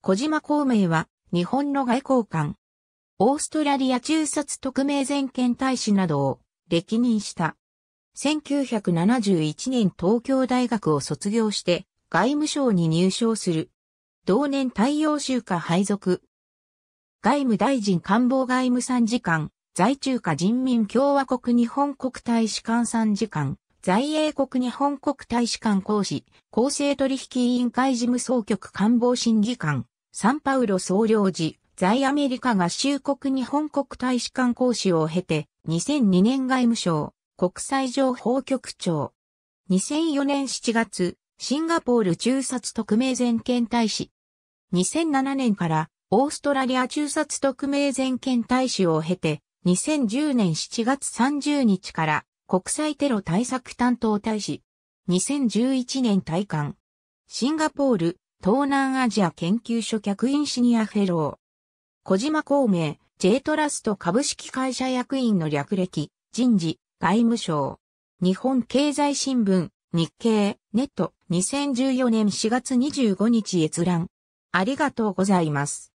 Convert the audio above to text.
小島孔明は、日本の外交官。オーストラリア中殺特命全権大使などを歴任した。1971年東京大学を卒業して外務省に入省する。同年太陽州下配属。外務大臣官房外務参事官、在中華人民共和国日本国大使館参事官、在英国日本国大使館講師、公正取引委員会事務総局官房審議官、サンパウロ総領事、在アメリカ合衆国日本国大使館講師を経て、2002年外務省、国際情報局長。2004年7月、シンガポール中殺特命全権大使。2007年から、オーストラリア中殺特命全権大使を経て、2010年7月30日から、国際テロ対策担当大使。2011年退官。シンガポール、東南アジア研究所客員シニアフェロー。小島孔明、J トラスト株式会社役員の略歴、人事、外務省。日本経済新聞、日経、ネット、2014年4月25日閲覧。ありがとうございます。